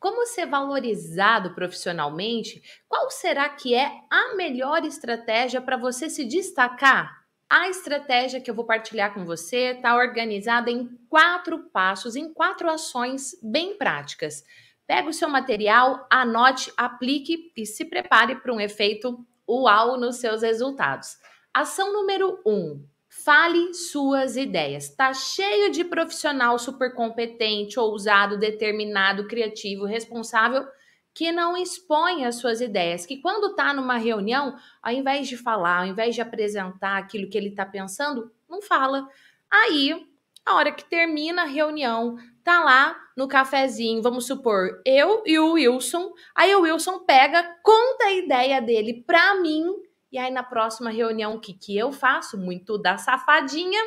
Como ser valorizado profissionalmente? Qual será que é a melhor estratégia para você se destacar? A estratégia que eu vou partilhar com você está organizada em quatro passos, em quatro ações bem práticas. Pega o seu material, anote, aplique e se prepare para um efeito uau nos seus resultados. Ação número um, Fale suas ideias. Tá cheio de profissional super competente, ousado, determinado, criativo, responsável, que não expõe as suas ideias, que quando tá numa reunião, ao invés de falar, ao invés de apresentar aquilo que ele tá pensando, não fala. Aí, a hora que termina a reunião, tá lá no cafezinho, vamos supor, eu e o Wilson. Aí o Wilson pega, conta a ideia dele para mim e aí, na próxima reunião, o que, que eu faço? Muito da safadinha.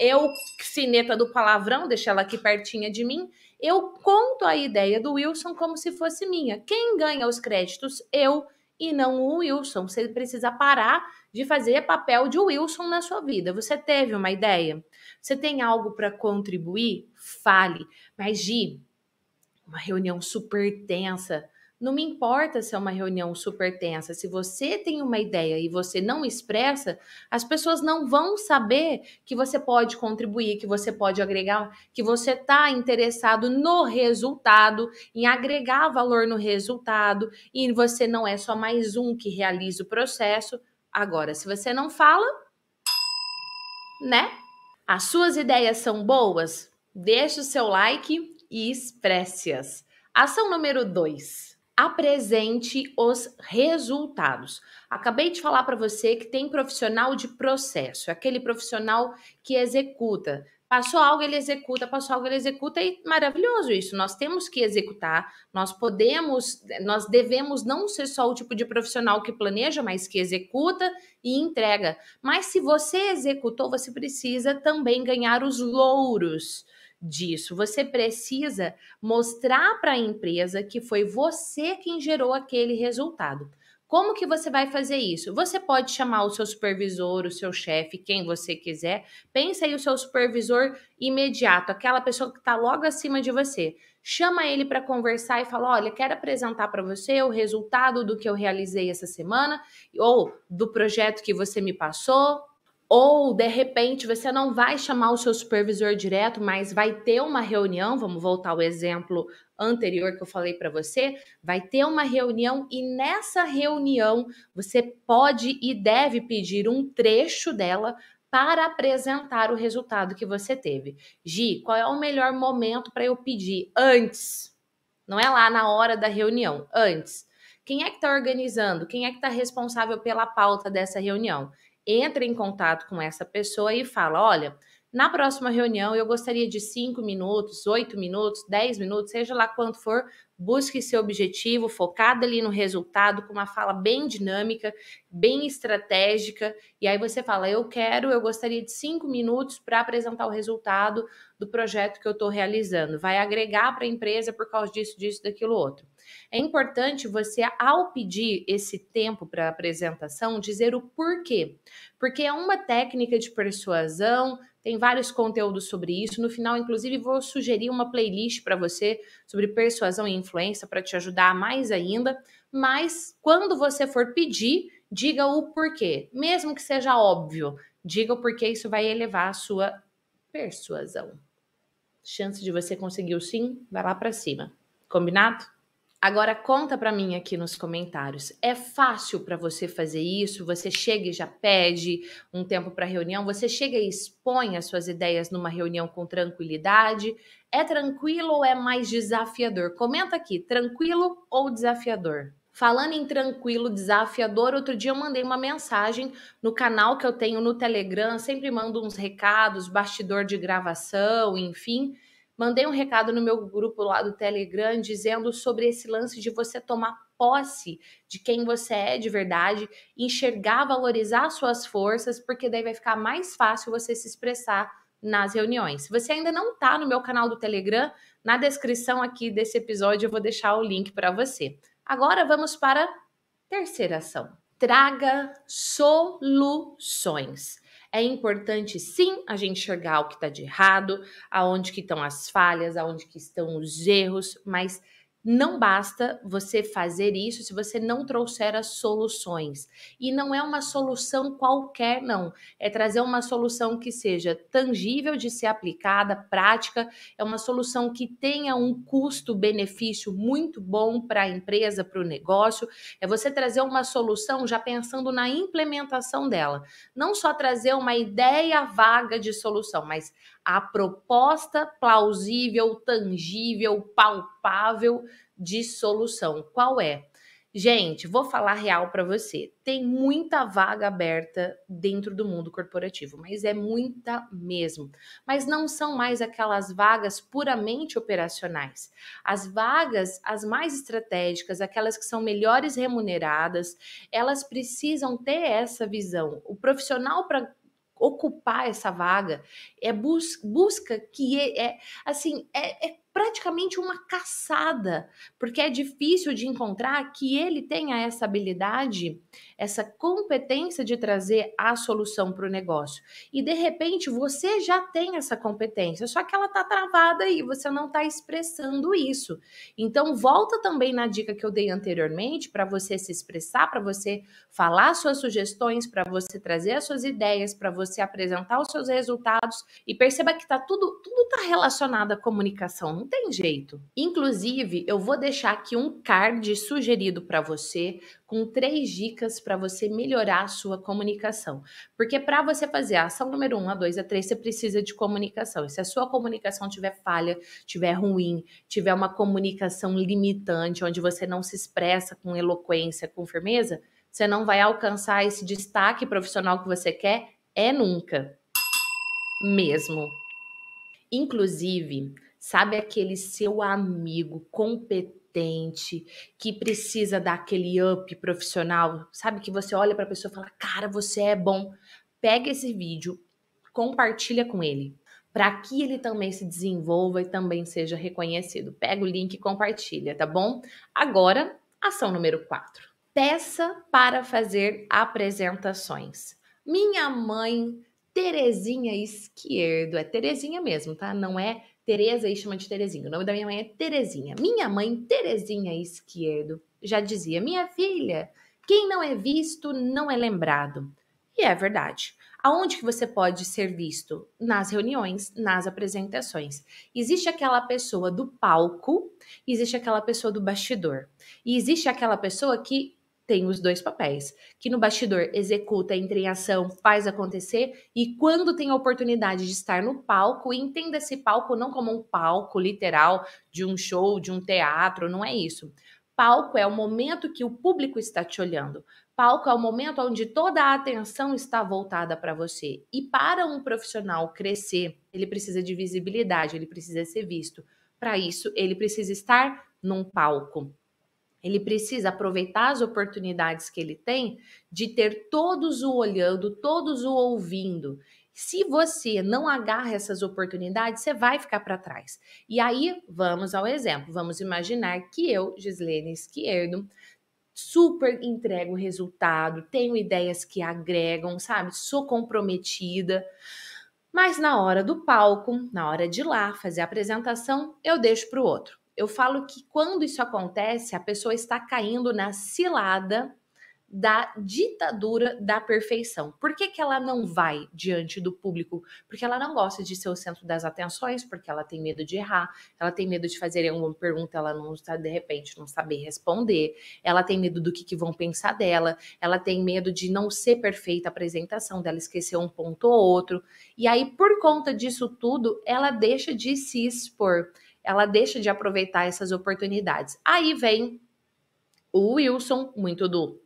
Eu, cineta do palavrão, deixa ela aqui pertinha de mim. Eu conto a ideia do Wilson como se fosse minha. Quem ganha os créditos? Eu e não o Wilson. Você precisa parar de fazer papel de Wilson na sua vida. Você teve uma ideia? Você tem algo para contribuir? Fale. Mas, Gi, uma reunião super tensa não me importa se é uma reunião super tensa, se você tem uma ideia e você não expressa, as pessoas não vão saber que você pode contribuir, que você pode agregar, que você está interessado no resultado, em agregar valor no resultado, e você não é só mais um que realiza o processo. Agora, se você não fala, né? As suas ideias são boas? Deixe o seu like e expresse-as. Ação número 2 apresente os resultados. Acabei de falar para você que tem profissional de processo, é aquele profissional que executa. Passou algo, ele executa, passou algo, ele executa, e maravilhoso isso. Nós temos que executar, nós podemos, nós devemos não ser só o tipo de profissional que planeja, mas que executa e entrega. Mas se você executou, você precisa também ganhar os louros disso. Você precisa mostrar para a empresa que foi você quem gerou aquele resultado. Como que você vai fazer isso? Você pode chamar o seu supervisor, o seu chefe, quem você quiser. Pensa aí o seu supervisor imediato, aquela pessoa que está logo acima de você. Chama ele para conversar e fala: olha, quero apresentar para você o resultado do que eu realizei essa semana ou do projeto que você me passou ou, de repente, você não vai chamar o seu supervisor direto, mas vai ter uma reunião. Vamos voltar ao exemplo anterior que eu falei para você. Vai ter uma reunião e nessa reunião você pode e deve pedir um trecho dela para apresentar o resultado que você teve. Gi, qual é o melhor momento para eu pedir? Antes. Não é lá na hora da reunião, antes. Quem é que está organizando? Quem é que está responsável pela pauta dessa reunião? entra em contato com essa pessoa e fala: olha, na próxima reunião eu gostaria de 5 minutos, 8 minutos, 10 minutos, seja lá quanto for, busque seu objetivo focado ali no resultado, com uma fala bem dinâmica, bem estratégica. E aí você fala: eu quero, eu gostaria de 5 minutos para apresentar o resultado do projeto que eu estou realizando. Vai agregar para a empresa por causa disso, disso, daquilo outro. É importante você, ao pedir esse tempo para apresentação, dizer o porquê. Porque é uma técnica de persuasão, tem vários conteúdos sobre isso. No final, inclusive, vou sugerir uma playlist para você sobre persuasão e influência para te ajudar mais ainda. Mas quando você for pedir, diga o porquê, mesmo que seja óbvio. Diga o porquê isso vai elevar a sua persuasão. Chance de você conseguir o sim, vai lá para cima. Combinado? Agora conta para mim aqui nos comentários. É fácil para você fazer isso? Você chega e já pede um tempo para reunião? Você chega e expõe as suas ideias numa reunião com tranquilidade? É tranquilo ou é mais desafiador? Comenta aqui, tranquilo ou desafiador? Falando em tranquilo, desafiador, outro dia eu mandei uma mensagem no canal que eu tenho no Telegram, sempre mando uns recados, bastidor de gravação, enfim mandei um recado no meu grupo lá do Telegram dizendo sobre esse lance de você tomar posse de quem você é de verdade, enxergar, valorizar suas forças, porque daí vai ficar mais fácil você se expressar nas reuniões. Se você ainda não está no meu canal do Telegram, na descrição aqui desse episódio eu vou deixar o link para você. Agora vamos para a terceira ação. Traga soluções. É importante, sim, a gente enxergar o que está de errado, aonde que estão as falhas, aonde que estão os erros, mas não basta você fazer isso se você não trouxer as soluções. E não é uma solução qualquer, não. É trazer uma solução que seja tangível de ser aplicada, prática, é uma solução que tenha um custo-benefício muito bom para a empresa, para o negócio. É você trazer uma solução já pensando na implementação dela. Não só trazer uma ideia vaga de solução, mas a proposta plausível, tangível, palpável palpável de solução. Qual é? Gente, vou falar real para você. Tem muita vaga aberta dentro do mundo corporativo, mas é muita mesmo. Mas não são mais aquelas vagas puramente operacionais. As vagas, as mais estratégicas, aquelas que são melhores remuneradas, elas precisam ter essa visão. O profissional para ocupar essa vaga é bus busca que é, é assim é, é praticamente uma caçada, porque é difícil de encontrar que ele tenha essa habilidade, essa competência de trazer a solução para o negócio. E de repente você já tem essa competência, só que ela está travada e você não está expressando isso. Então volta também na dica que eu dei anteriormente para você se expressar, para você falar suas sugestões, para você trazer as suas ideias, para você apresentar os seus resultados e perceba que tá tudo tudo está relacionado à comunicação não tem jeito. Inclusive, eu vou deixar aqui um card sugerido para você com três dicas para você melhorar a sua comunicação. Porque para você fazer a ação número um, a dois, a três, você precisa de comunicação. E se a sua comunicação tiver falha, tiver ruim, tiver uma comunicação limitante, onde você não se expressa com eloquência, com firmeza, você não vai alcançar esse destaque profissional que você quer é nunca. Mesmo. Inclusive, Sabe aquele seu amigo competente que precisa dar aquele up profissional? Sabe que você olha para a pessoa e fala: "Cara, você é bom". Pega esse vídeo, compartilha com ele, para que ele também se desenvolva e também seja reconhecido. Pega o link e compartilha, tá bom? Agora, ação número 4. Peça para fazer apresentações. Minha mãe Terezinha Esquerdo, é Terezinha mesmo, tá? Não é Tereza e chama de Terezinha. O nome da minha mãe é Terezinha. Minha mãe, Terezinha Esquerdo, já dizia: Minha filha, quem não é visto não é lembrado. E é verdade. Aonde que você pode ser visto? Nas reuniões, nas apresentações. Existe aquela pessoa do palco, existe aquela pessoa do bastidor. E existe aquela pessoa que tem os dois papéis, que no bastidor executa, entra em ação, faz acontecer e quando tem a oportunidade de estar no palco, entenda esse palco não como um palco literal de um show, de um teatro, não é isso. Palco é o momento que o público está te olhando. Palco é o momento onde toda a atenção está voltada para você. E para um profissional crescer, ele precisa de visibilidade, ele precisa ser visto. Para isso, ele precisa estar num palco. Ele precisa aproveitar as oportunidades que ele tem de ter todos o olhando, todos o ouvindo. Se você não agarra essas oportunidades, você vai ficar para trás. E aí, vamos ao exemplo. Vamos imaginar que eu, Gislene Esquerdo, super entrego resultado, tenho ideias que agregam, sabe? Sou comprometida. Mas na hora do palco, na hora de ir lá fazer a apresentação, eu deixo para o outro. Eu falo que quando isso acontece, a pessoa está caindo na cilada da ditadura da perfeição. Por que, que ela não vai diante do público? Porque ela não gosta de ser o centro das atenções, porque ela tem medo de errar, ela tem medo de fazer alguma pergunta, ela não está, de repente, não saber responder, ela tem medo do que, que vão pensar dela, ela tem medo de não ser perfeita a apresentação dela, esquecer um ponto ou outro. E aí, por conta disso tudo, ela deixa de se expor ela deixa de aproveitar essas oportunidades. Aí vem o Wilson, muito do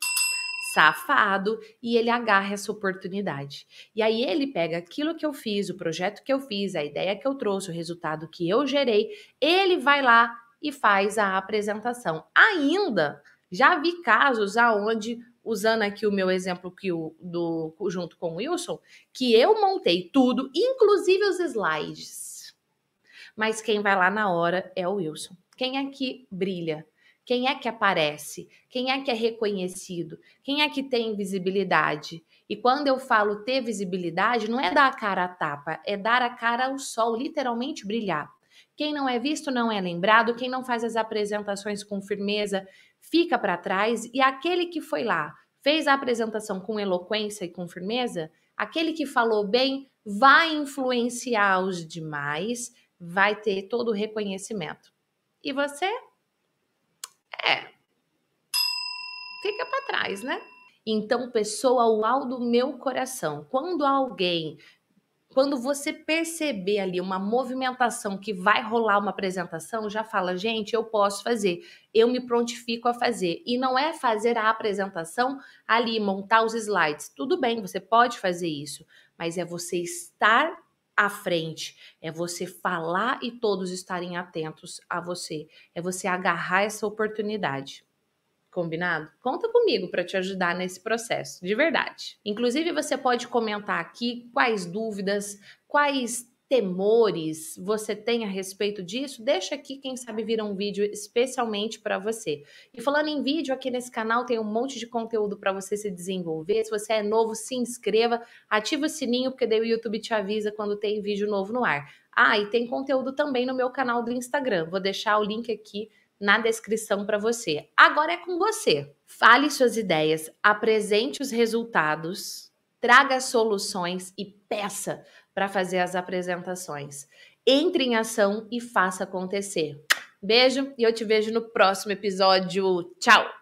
safado, e ele agarra essa oportunidade. E aí ele pega aquilo que eu fiz, o projeto que eu fiz, a ideia que eu trouxe, o resultado que eu gerei, ele vai lá e faz a apresentação. Ainda já vi casos aonde usando aqui o meu exemplo que o, do junto com o Wilson, que eu montei tudo, inclusive os slides mas quem vai lá na hora é o Wilson. Quem é que brilha? Quem é que aparece? Quem é que é reconhecido? Quem é que tem visibilidade? E quando eu falo ter visibilidade, não é dar a cara à tapa, é dar a cara ao sol, literalmente brilhar. Quem não é visto não é lembrado, quem não faz as apresentações com firmeza fica para trás e aquele que foi lá, fez a apresentação com eloquência e com firmeza, aquele que falou bem vai influenciar os demais vai ter todo o reconhecimento. E você? É. Fica para trás, né? Então, pessoa, uau do meu coração, quando alguém, quando você perceber ali uma movimentação que vai rolar uma apresentação, já fala, gente, eu posso fazer, eu me prontifico a fazer. E não é fazer a apresentação ali, montar os slides. Tudo bem, você pode fazer isso, mas é você estar à frente, é você falar e todos estarem atentos a você, é você agarrar essa oportunidade. Combinado? Conta comigo para te ajudar nesse processo, de verdade. Inclusive, você pode comentar aqui quais dúvidas, quais temores você tem a respeito disso, deixa aqui, quem sabe vira um vídeo especialmente para você. E falando em vídeo, aqui nesse canal tem um monte de conteúdo para você se desenvolver. Se você é novo, se inscreva, ativa o sininho, porque daí o YouTube te avisa quando tem vídeo novo no ar. Ah, e tem conteúdo também no meu canal do Instagram. Vou deixar o link aqui na descrição para você. Agora é com você. Fale suas ideias, apresente os resultados, traga soluções e peça para fazer as apresentações. Entre em ação e faça acontecer. Beijo e eu te vejo no próximo episódio. Tchau!